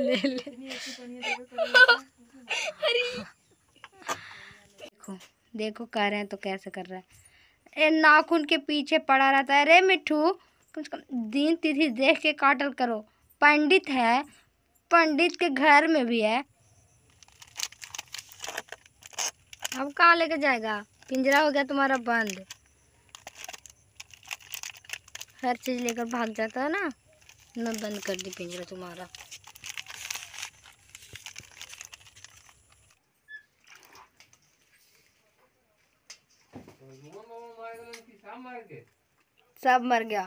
ले ले देखो देखो कह रहे हैं तो कैसे कर रहा है ए नाखून के पीछे पड़ा रहता है अरे मिठू कम से कम दिन तिथि देख के काटल करो पंडित है पंडित के घर में भी है अब कहाँ लेके जाएगा पिंजरा हो गया तुम्हारा बंद हर चीज़ लेकर भाग जाता है ना मैं बंद कर दी पिंजरा तुम्हारा सब मर गया